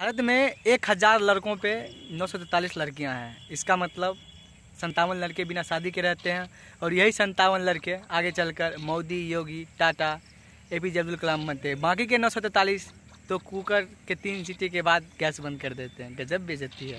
भारत में एक हज़ार लड़कों पे नौ सौ तैतालीस लड़कियाँ हैं इसका मतलब संतावन लड़के बिना शादी के रहते हैं और यही संतावन लड़के आगे चलकर Modi Yogi Tata A P J Abdul Kalam बनते हैं बाकी के नौ सौ तैतालीस तो कुकर के तीन सीटी के बाद गैस बंद कर देते हैं गजब बेचती है